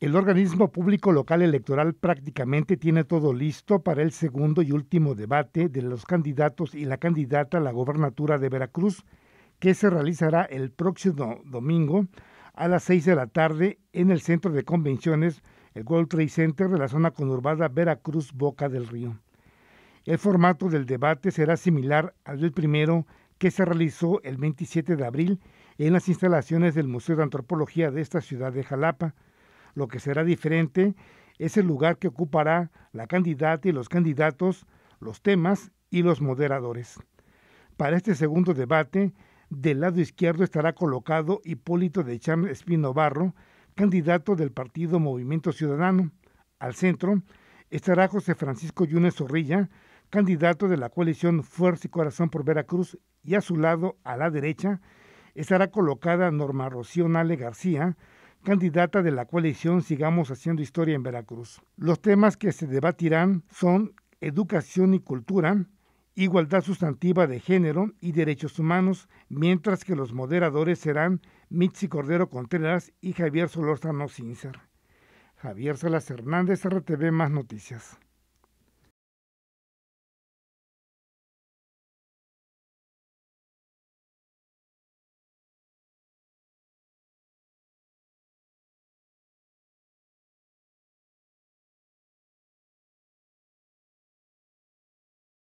El organismo público local electoral prácticamente tiene todo listo para el segundo y último debate de los candidatos y la candidata a la gobernatura de Veracruz, que se realizará el próximo domingo a las seis de la tarde en el centro de convenciones, el World Trade Center de la zona conurbada Veracruz Boca del Río. El formato del debate será similar al del primero que se realizó el 27 de abril en las instalaciones del Museo de Antropología de esta ciudad de Jalapa, lo que será diferente es el lugar que ocupará la candidata y los candidatos, los temas y los moderadores. Para este segundo debate, del lado izquierdo estará colocado Hipólito de Cham Espino Barro, candidato del partido Movimiento Ciudadano. Al centro estará José Francisco Yunes Zorrilla, candidato de la coalición Fuerza y Corazón por Veracruz, y a su lado, a la derecha, estará colocada Norma Rocío Nale García, candidata de la coalición Sigamos Haciendo Historia en Veracruz. Los temas que se debatirán son educación y cultura, igualdad sustantiva de género y derechos humanos, mientras que los moderadores serán Mitzi Cordero Contreras y Javier Solórzano Sincer. Javier Salas Hernández, RTV Más Noticias.